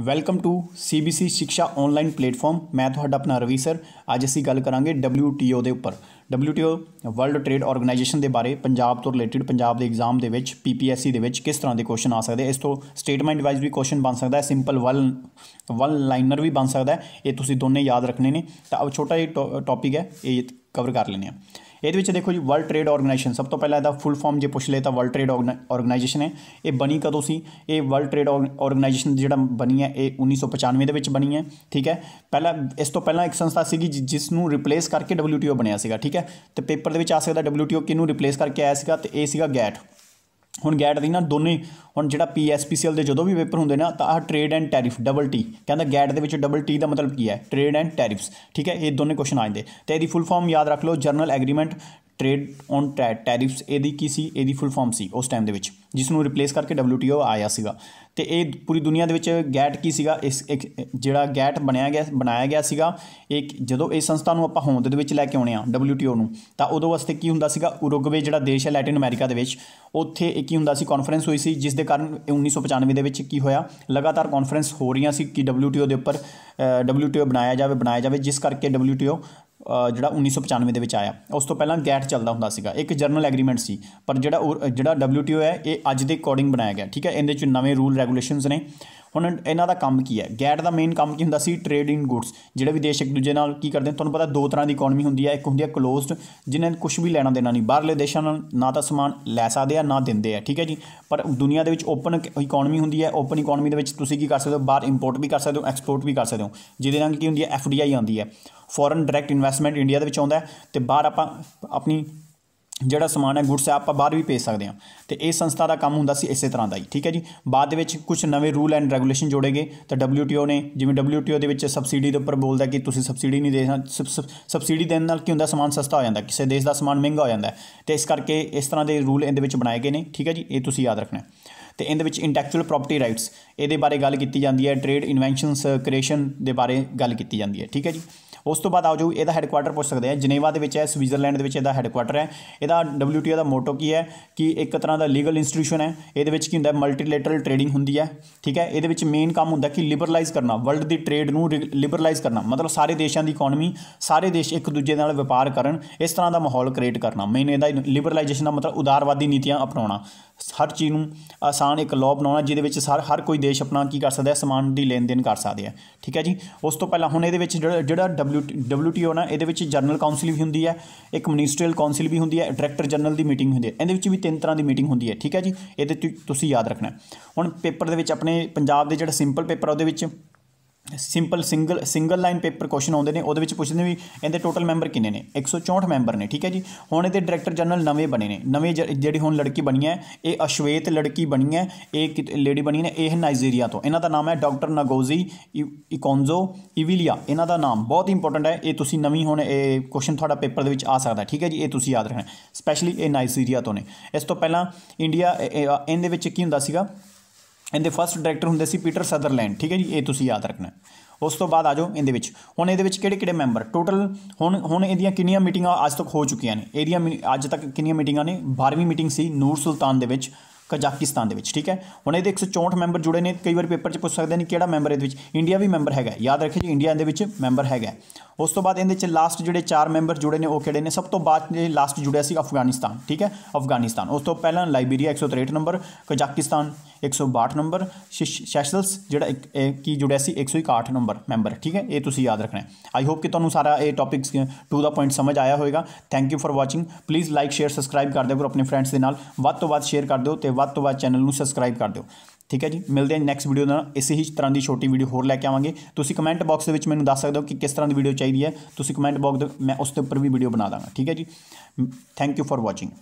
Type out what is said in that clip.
welcome to CBC ਸਿੱਖਿਆ online platform ਮੈਂ ਤੁਹਾਡਾ ਆਪਣਾ ਰਵੀ ਸਰ ਅੱਜ ਅਸੀਂ ਗੱਲ ਕਰਾਂਗੇ WTO ਦੇ ਉੱਪਰ WTO ਵਰਲਡ ਟ੍ਰੇਡ ਆਰਗੇਨਾਈਜੇਸ਼ਨ ਦੇ ਬਾਰੇ ਪੰਜਾਬ ਤੋਂ ਰਿਲੇਟਡ ਪੰਜਾਬ ਦੇ ਐਗਜ਼ਾਮ ਦੇ ਵਿੱਚ PPSC ਦੇ ਵਿੱਚ ਕਿਸ ਤਰ੍ਹਾਂ ਦੇ ਕੁਐਸਚਨ ਆ ਸਕਦੇ ਇਸ ਤੋਂ ਸਟੇਟਮੈਂਟ ਵਾਈਜ਼ ਵੀ ਕੁਐਸਚਨ ਬਣ ਸਕਦਾ ਹੈ ਸਿੰਪਲ ਵਨ ਵਨ ਲਾਈਨਰ ਵੀ ਬਣ ਸਕਦਾ ਹੈ ਇਹ ਤੁਸੀਂ ਦੋਨੇ ਯਾਦ ਰੱਖਣੇ ਨੇ ਤਾਂ ਅਬ ਛੋਟਾ ਜਿਹਾ ਟੌਪਿਕ ਹੈ ਇਹ ਕਵਰ ਕਰ ਲੈਣੇ ਆ ਇਹਦੇ ਵਿੱਚ ਦੇਖੋ ਜੀ ਵਰਲਡ ਟ੍ਰੇਡ ਆਰਗੇਨਾਈਜੇਸ਼ਨ ਸਭ ਤੋਂ ਪਹਿਲਾਂ ਇਹਦਾ ਫੁੱਲ ਫਾਰਮ ਜੇ ਪੁੱਛ ਲੇ ਤਾਂ ਵਰਲਡ ਟ੍ਰੇਡ ਆਰਗੇਨਾਈਜੇਸ਼ਨ ਹੈ ਇਹ ਬਣੀ ਕਦੋਂ ਸੀ ਇਹ ਵਰਲਡ ਟ੍ਰੇਡ ਆਰਗੇਨਾਈਜੇਸ਼ਨ ਜਿਹੜਾ ਬਣੀ ਹੈ ਇਹ 1995 ਦੇ ਵਿੱਚ ਬਣੀ ਹੈ ਠੀਕ ਹੈ ਪਹਿਲਾਂ ਇਸ ਤੋਂ ਪਹਿਲਾਂ ਇੱਕ ਸੰਸਥਾ ਸੀਗੀ ਜਿਸ ਨੂੰ ਰਿਪਲੇਸ ਕਰਕੇ WTO ਬਣਿਆ ਸੀਗਾ ਠੀਕ ਹੈ ਤੇ ਪੇਪਰ ਦੇ ਵਿੱਚ ਆ ਸਕਦਾ WTO ਕਿਹਨੂੰ ਰਿਪਲੇਸ ਕਰਕੇ ਆਇਆ ਸੀਗਾ ਤੇ ਇਹ ਸੀਗਾ ਗੈਟ ਹੁਣ ਗੈਟ ਦੀ ਨਾ ਦੋਨੇ ਹੁਣ ਜਿਹੜਾ ਪੀਐਸਪੀਸੀਐਲ ਦੇ ਜਦੋਂ ਵੀ ਪੇਪਰ ਹੁੰਦੇ ਨਾ ਤਾਂ ਆਹ trade and tariff double T ਕਹਿੰਦਾ ਗੈਟ ਦੇ ਵਿੱਚ ਡਬਲ ਟੀ ਦਾ ਮਤਲਬ ਕੀ ਹੈ ਟ੍ਰੇਡ ਐਂਡ ਟੈਰਿਫਸ ਠੀਕ ਹੈ ਇਹ ਦੋਨੇ ਕੁਐਸਚਨ ਆ ਜਾਂਦੇ ਤੇ ਇਹਦੀ ਫੁੱਲ ਫਾਰਮ ਯਾਦ ਰੱਖ ਲਓ general agreement trade on tariffs ਇਹਦੀ ਕੀ ਸੀ ਇਹਦੀ ਫੁੱਲ ਫਾਰਮ ਸੀ ਉਸ ਟਾਈਮ ਦੇ ਵਿੱਚ ਜਿਸ ਨੂੰ ਰਿਪਲੇਸ ਕਰਕੇ WTO ਆਇਆ ਸੀਗਾ ਤੇ ਇਹ ਪੂਰੀ ਦੁਨੀਆ ਦੇ ਵਿੱਚ ਗੈਟ ਕੀ ਸੀਗਾ ਇਸ ਇੱਕ ਜਿਹੜਾ ਗੈਟ ਬਣਿਆ ਗਿਆ ਬਣਾਇਆ ਗਿਆ ਸੀਗਾ ਇੱਕ ਜਦੋਂ ਇਹ ਸੰਸਥਾ ਨੂੰ ਆਪਾਂ ਹੋਂਦ ਦੇ ਵਿੱਚ ਲੈ ਕੇ ਆਉਣੇ ਆ WTO ਨੂੰ ਤਾਂ ਉਦੋਂ ਵਾਸਤੇ ਕੀ ਹੁੰਦਾ ਸੀਗਾ ਉਰੂਗਵੇ ਜਿਹੜਾ ਦੇਸ਼ ਹੈ ਲੈਟਿਨ ਅਮਰੀਕਾ ਦੇ ਵਿੱਚ ਉੱਥੇ ਇਹ ਕੀ ਹੁੰਦਾ ਸੀ ਕਾਨਫਰੰਸ ਹੋਈ ਸੀ ਜਿਸ ਦੇ ਕਾਰਨ 1995 ਦੇ ਵਿੱਚ ਕੀ ਹੋਇਆ ਲਗਾਤਾਰ ਕਾਨਫਰੰਸ ਹੋ ਰਹੀਆਂ ਸੀ ਕਿ WTO ਦੇ ਉੱਪਰ WTO ਬਣਾਇਆ ਜਾਵੇ ਬਣਾਇਆ ਜਾਵੇ ਜਿਸ ਕਰਕੇ WTO ਜਿਹੜਾ 1995 ਦੇ ਵਿੱਚ ਆਇਆ ਉਸ ਤੋਂ ਪਹਿਲਾਂ ਗੈਟ ਚੱਲਦਾ ਹੁੰਦਾ ਸੀਗਾ ਇੱਕ ਜਰਨਲ ਐਗਰੀਮੈਂਟ ਸੀ ਪਰ ਜਿਹੜਾ ਜਿਹੜਾ WTO ਹੈ ਇਹ ਅੱਜ ਦੇ ਅਕੋਰਡਿੰਗ ਬਣਾਇਆ ਗਿਆ ਠੀਕ ਹੈ ਇਹਦੇ ਚ ਨਵੇਂ ਰੂਲ ਰੈਗੂਲੇਸ਼ਨਸ ਨੇ ਹੁਣ ਇਹਨਾਂ ਦਾ ਕੰਮ ਕੀ ਹੈ ਗੈਟ ਦਾ ਮੇਨ ਕੰਮ ਕੀ ਹੁੰਦਾ ਸੀ ਟ੍ਰੇਡ ਇਨ ਗੁੱਡਸ ਜਿਹੜੇ ਵਿਦੇਸ਼ ਇੱਕ ਦੂਜੇ ਨਾਲ ਕੀ ਕਰਦੇ ਤੁਹਾਨੂੰ ਪਤਾ ਦੋ ਤਰ੍ਹਾਂ ਦੀ ਇਕਨੋਮੀ ਹੁੰਦੀ ਹੈ ਇੱਕ ਹੁੰਦੀ ਹੈ ਕਲੋਜ਼ਡ ਜਿਨ੍ਹਾਂ ਨੇ ਕੁਝ ਵੀ ਲੈਣਾ ਦੇਣਾ ਨਹੀਂ ਬਾਹਰਲੇ ਦੇਸ਼ਾਂ ਨਾਲ ਨਾ ਤਾਂ ਸਮਾਨ ਲੈ ਸਕਦੇ ਆ ਨਾ ਦਿੰਦੇ ਆ ਠੀਕ ਹੈ ਜੀ ਪਰ ਦੁਨੀਆ ਦੇ ਵਿੱਚ ਓਪਨ ਇਕਨੋਮੀ ਹੁੰਦੀ ਹੈ ਓਪਨ ਇਕਨੋਮੀ ਦੇ ਵਿੱਚ ਤੁਸੀਂ ਕੀ ਕਰ ਸਕਦੇ ਹੋ ਬਾਹਰ ਇੰਪੋਰਟ ਵੀ ਕਰ ਸਕਦੇ ਹੋ ਐਕਸਪੋਰਟ ਵੀ ਕਰ ਸਕਦੇ ਹੋ ਜਿਹਦੇ ਨਾਲ ਕੀ ਹੁੰਦੀ ਹੈ ਐਫਡੀਆਈ ਆਉਂਦੀ ਹੈ ਫੋਰਨ ਡਾਇਰੈਕਟ ਇਨਵੈਸਟਮੈਂਟ ਇੰਡੀਆ ਦੇ ਵਿੱਚ ਆਉਂਦਾ ਤੇ ਬਾਹਰ ਆਪਾਂ ਆਪਣੀ ਜਿਹੜਾ ਸਮਾਨ ਹੈ ਗੁੱਡਸ ਹੈ ਆਪਾਂ ਬਾਹਰ ਵੀ ਭੇਜ ਸਕਦੇ ਹਾਂ ਤੇ ਇਹ ਸੰਸਥਾ ਦਾ ਕੰਮ ਹੁੰਦਾ ਸੀ ਇਸੇ ਤਰ੍ਹਾਂ ਦਾ ਹੀ ਠੀਕ ਹੈ ਜੀ ਬਾਅਦ ਦੇ ਵਿੱਚ ਕੁਝ ਨਵੇਂ ਰੂਲ ਐਂਡ ਰੈਗੂਲੇਸ਼ਨ ਜੋੜੇ ਗਏ ਤਾਂ ਡਬਲਯੂਟੀਓ ਨੇ ਜਿਵੇਂ ਡਬਲਯੂਟੀਓ ਦੇ ਵਿੱਚ ਸਬਸਿਡੀ ਦੇ ਉੱਪਰ ਬੋਲਦਾ ਕਿ ਤੁਸੀਂ ਸਬਸਿਡੀ ਨਹੀਂ ਦੇਣਾ ਸਬਸਿਡੀ ਦੇਣ ਨਾਲ ਕੀ ਹੁੰਦਾ ਸਮਾਨ ਸਸਤਾ ਹੋ ਜਾਂਦਾ ਕਿਸੇ ਦੇਸ਼ ਦਾ ਸਮਾਨ ਮਹਿੰਗਾ ਹੋ ਜਾਂਦਾ ਤੇ ਇਸ ਕਰਕੇ ਇਸ ਤਰ੍ਹਾਂ ਦੇ ਰੂਲ ਇਹਦੇ ਵਿੱਚ ਬਣਾਏ ਗਏ ਨੇ ਠੀਕ ਹੈ ਜੀ ਇਹ ਤੁਸੀਂ ਯਾਦ ਰੱਖਣਾ ਤੇ ਇਹਦੇ ਵਿੱਚ ਇੰਟੈਕਚੁਅਲ ਪ੍ਰਾਪਰਟੀ ਰਾਈਟਸ ਇਹਦੇ ਬਾਰੇ ਗੱਲ ਕੀਤੀ ਜਾਂਦੀ ਹੈ ਟ੍ਰੇਡ ਇਨਵੈਂਸ਼ਨਸ ਕ੍ਰੀਏਸ਼ਨ ਦੇ ਬਾਰੇ ਗੱਲ ਕੀਤੀ ਜਾਂਦੀ ਹੈ ਠੀਕ ਹੈ ਜੀ ਉਸ ਤੋਂ ਬਾਅਦ ਆ ਜੋ ਇਹਦਾ ਹੈੱਡਕੁਆਟਰ ਪੁੱਛ ਸਕਦੇ ਆ ਜਨੇਵਾ ਦੇ ਵਿੱਚ ਹੈ ਸਵਿਟਜ਼ਰਲੈਂਡ ਦੇ ਵਿੱਚ ਇਹਦਾ ਹੈੱਡਕੁਆਟਰ ਹੈ ਇਹਦਾ WTO ਦਾ ਮੋਟੋ ਕੀ ਹੈ ਕਿ ਇੱਕ ਤਰ੍ਹਾਂ ਦਾ ਲੀਗਲ ਇੰਸਟੀਟਿਊਸ਼ਨ ਹੈ ਇਹਦੇ ਵਿੱਚ ਕੀ ਹੁੰਦਾ ਮਲਟੀਲੇਟਰਲ ਟ੍ਰੇਡਿੰਗ ਹੁੰਦੀ ਹੈ ਠੀਕ ਹੈ ਇਹਦੇ ਵਿੱਚ ਮੇਨ ਕੰਮ ਹੁੰਦਾ ਕਿ ਲਿਬਰਲਾਈਜ਼ ਕਰਨਾ ਵਰਲਡ ਦੀ ਟ੍ਰੇਡ ਨੂੰ ਲਿਬਰਲਾਈਜ਼ ਕਰਨਾ ਮਤਲਬ ਸਾਰੇ ਦੇਸ਼ਾਂ ਦੀ ਇਕਨੋਮੀ ਸਾਰੇ ਦੇਸ਼ ਇੱਕ ਦੂਜੇ ਨਾਲ ਵਪਾਰ ਕਰਨ ਇਸ ਤਰ੍ਹਾਂ ਦਾ ਮਾਹੌਲ ਕ੍ਰੀਏਟ ਕਰਨਾ ਮੇਨ ਇਹਦਾ ਲਿਬਰਲਾਈਜੇਸ਼ਨ ਦਾ ਮਤਲਬ ਉਦਾਰਵਾਦੀ ਨੀਤੀਆਂ ਅਪਣਾਉਣਾ ਹਰ ਚੀਜ਼ ਨੂੰ ਆਸਾਨ ਇੱਕ ਲਾਅ ਬਣਾਉਣਾ ਜਿਹਦੇ ਵਿੱਚ ਸਾਰ ਹਰ ਕੋਈ ਦੇਸ਼ ਆਪਣਾ ਕੀ ਕਰ ਸਕਦਾ ਹੈ ਸਮਾਨ ਦੀ ਲੈਣ ਦੇਣ ਕਰ ਸਕਦੇ ਆ ਠੀਕ ਹੈ ਜੀ ਉਸ ਤੋਂ ਪਹਿਲਾਂ ਹੁਣ ਇਹਦੇ ਵਿੱਚ ਜਿਹੜਾ WTO ਨਾ ਇਹਦੇ ਵਿੱਚ ਜਨਰਲ ਕਾਉਂਸਲ ਵੀ ਹੁੰਦੀ ਹੈ ਇੱਕ ਮਿਨਿਸਟਰੀਅਲ ਕਾਉਂਸਲ ਵੀ ਹੁੰਦੀ ਹੈ ਡਾਇਰੈਕਟਰ ਜਨਰਲ ਦੀ ਮੀਟਿੰਗ ਹੁੰਦੀ ਹੈ ਇਹਦੇ ਵਿੱਚ ਵੀ ਤਿੰਨ ਤਰ੍ਹਾਂ ਦੀ ਮੀਟਿੰਗ ਹੁੰਦੀ ਹੈ ਠੀਕ ਹੈ ਜੀ ਇਹਦੇ ਤੁਸੀਂ ਯਾਦ ਰੱਖਣਾ ਹੁਣ ਪੇਪਰ ਦੇ ਵਿੱਚ ਆਪਣੇ ਪੰਜਾਬ ਦੇ ਜਿਹੜਾ ਸਿੰਪਲ ਪੇਪਰ ਉਹਦੇ ਵਿੱਚ simple single single line paper question ਆਉਂਦੇ ਨੇ ਉਹਦੇ ਵਿੱਚ ਪੁੱਛਦੇ ਨੇ ਵੀ ਇਹਦੇ ਟੋਟਲ ਮੈਂਬਰ ਕਿੰਨੇ ਨੇ 164 ਮੈਂਬਰ ਨੇ ਠੀਕ ਹੈ ਜੀ ਹੁਣ ਇਹਦੇ ਡਾਇਰੈਕਟਰ ਜਨਰਲ ਨਵੇਂ ਬਣੇ ਨੇ ਨਵੇਂ ਜਿਹੜੀ ਹੁਣ ਲੜਕੀ ਬਣੀ ਹੈ ਇਹ ਅਸ਼ਵੇਤ ਲੜਕੀ ਬਣੀ ਹੈ ਇਹ ਲੇਡੀ ਬਣੀ ਨੇ ਇਹ ਨਾਈਜੀਰੀਆ ਤੋਂ ਇਹਨਾਂ ਦਾ ਨਾਮ ਹੈ ਡਾਕਟਰ ਨਗੋਜ਼ੀ ਇਕੋਨਜ਼ੋ ਇਵਿਲਿਆ ਇਹਨਾਂ ਦਾ ਨਾਮ ਬਹੁਤ ਇੰਪੋਰਟੈਂਟ ਹੈ ਇਹ ਤੁਸੀਂ ਨਵੀਂ ਹੁਣ ਇਹ ਕੁਐਸਚਨ ਤੁਹਾਡਾ ਪੇਪਰ ਦੇ ਵਿੱਚ ਆ ਸਕਦਾ ਠੀਕ ਹੈ ਜੀ ਇਹ ਤੁਸੀਂ ਯਾਦ ਰੱਖਣਾ ਸਪੈਸ਼ਲੀ ਇਹ ਨਾਈਜੀਰੀਆ ਤੋਂ ਨੇ ਇਸ ਤੋਂ ਪਹਿਲਾਂ ਇੰਡੀਆ ਇਹਦੇ ਵਿੱਚ ਕੀ ਹੁੰਦਾ ਸੀਗਾ ਇਹਦੇ ਫਰਸਟ ਡਾਇਰੈਕਟਰ ਹੁੰਦੇ ਸੀ ਪੀਟਰ ਸਦਰਲੈਂਡ ਠੀਕ ਹੈ ਜੀ ਇਹ ਤੁਸੀਂ ਯਾਦ ਰੱਖਣਾ ਉਸ ਤੋਂ ਬਾਅਦ ਆ ਜਾਓ ਇਹਦੇ ਵਿੱਚ ਹੁਣ ਇਹਦੇ ਵਿੱਚ ਕਿਹੜੇ ਕਿਹੜੇ ਮੈਂਬਰ ਟੋਟਲ ਹੁਣ ਹੁਣ ਇਹਦੀਆਂ ਕਿੰਨੀਆਂ ਮੀਟਿੰਗਾਂ ਅੱਜ ਤੱਕ ਹੋ ਚੁੱਕੀਆਂ ਨੇ ਇਹਦੀਆਂ ਅੱਜ ਤੱਕ ਕਿੰਨੀਆਂ ਮੀਟਿੰਗਾਂ ਨੇ 12ਵੀਂ ਮੀਟਿੰਗ ਸੀ ਨੂਰ ਸੁਲਤਾਨ ਦੇ ਵਿੱਚ ਕਜ਼ਾਕਿਸਤਾਨ ਦੇ ਵਿੱਚ ਠੀਕ ਹੈ ਹੁਣ ਇਹਦੇ 164 ਮੈਂਬਰ ਜੁੜੇ ਨੇ ਕਈ ਵਾਰ ਪੇਪਰ 'ਚ ਪੁੱਛ ਸਕਦੇ ਨੇ ਕਿਹੜਾ ਮੈਂਬਰ ਇਹਦੇ ਵਿੱਚ ਇੰਡੀਆ ਵੀ ਮੈਂਬਰ ਹੈਗਾ ਯਾਦ ਰੱਖਿਓ ਜੀ ਇੰਡੀਆ ਇਹਦੇ ਵਿੱਚ ਮੈਂਬਰ ਹੈਗਾ ਉਸ ਤੋਂ ਬਾਅਦ ਇਹਦੇ ਚ ਲਾਸਟ ਜਿਹੜੇ ਚਾਰ ਮੈਂਬਰ ਜੁੜੇ ਨੇ ਉਹ ਕਿਹੜੇ ਨੇ ਸਭ ਤੋਂ ਬਾਅਦ ਜਿਹੜੇ ਲਾਸਟ ਜੁੜਿਆ ਸੀ ਅਫਗਾਨਿਸਤਾਨ ਠੀਕ ਹੈ ਅਫਗਾਨਿਸਤਾਨ ਉਸ ਤੋਂ ਪਹਿਲਾਂ Liberia 163 number Kazakhstan 162 number Seychelles ਜਿਹੜਾ ਕੀ ਜੁੜਿਆ ਸੀ 161 ਨੰਬਰ ਮੈਂਬਰ ਠੀਕ ਹੈ ਇਹ ਤੁਸੀਂ ਯਾਦ ਰੱਖਣਾ ਆਈ ਹੋਪ ਕਿ ਤੁਹਾਨੂੰ ਸਾਰਾ ਇਹ ਟੌਪਿਕਸ ਟੂ ਦਾ ਪੁਆਇੰਟ ਸਮਝ ਆਇਆ ਹੋਵੇਗਾ thank you for watching please like share subscribe ਕਰ ਦਿਓ ਆਪਣੇ ਫਰੈਂਡਸ ਦੇ ਨਾਲ ਵੱਧ ਤੋਂ ਵੱਧ ਸ਼ੇਅਰ ਕਰ ਦਿਓ ਤੇ ਵੱਧ ਤੋਂ ਵੱਧ ਚੈਨਲ ਨੂੰ ਸਬਸਕ੍ਰਾਈਬ ਕਰ ਦਿਓ ਠੀਕ ਹੈ ਜੀ ਮਿਲਦੇ ਹਾਂ ਨੈਕਸਟ ਵੀਡੀਓ ਨਾਲ ਇਸੇ ਹੀ ਤਰ੍ਹਾਂ ਦੀ ਛੋਟੀ ਵੀਡੀਓ ਹੋਰ ਲੈ ਕੇ ਆਵਾਂਗੇ ਤੁਸੀਂ ਕਮੈਂਟ ਬਾਕਸ ਦੇ ਵਿੱਚ ਮੈਨੂੰ ਦੱਸ ਸਕਦੇ ਹੋ ਕਿ ਕਿਸ ਤਰ੍ਹਾਂ ਦੀ ਵੀਡੀਓ ਚਾਹੀਦੀ ਹੈ ਤੁਸੀਂ ਕਮੈਂਟ ਬਾਕਸ ਦੇ ਮੈਂ ਉਸ ਦੇ ਉੱਪਰ ਵੀ ਵੀਡੀਓ ਬਣਾ ਦਾਂਗਾ ਠੀਕ ਹੈ ਜੀ ਥੈਂਕ ਯੂ ਫਾਰ ਵਾਚਿੰਗ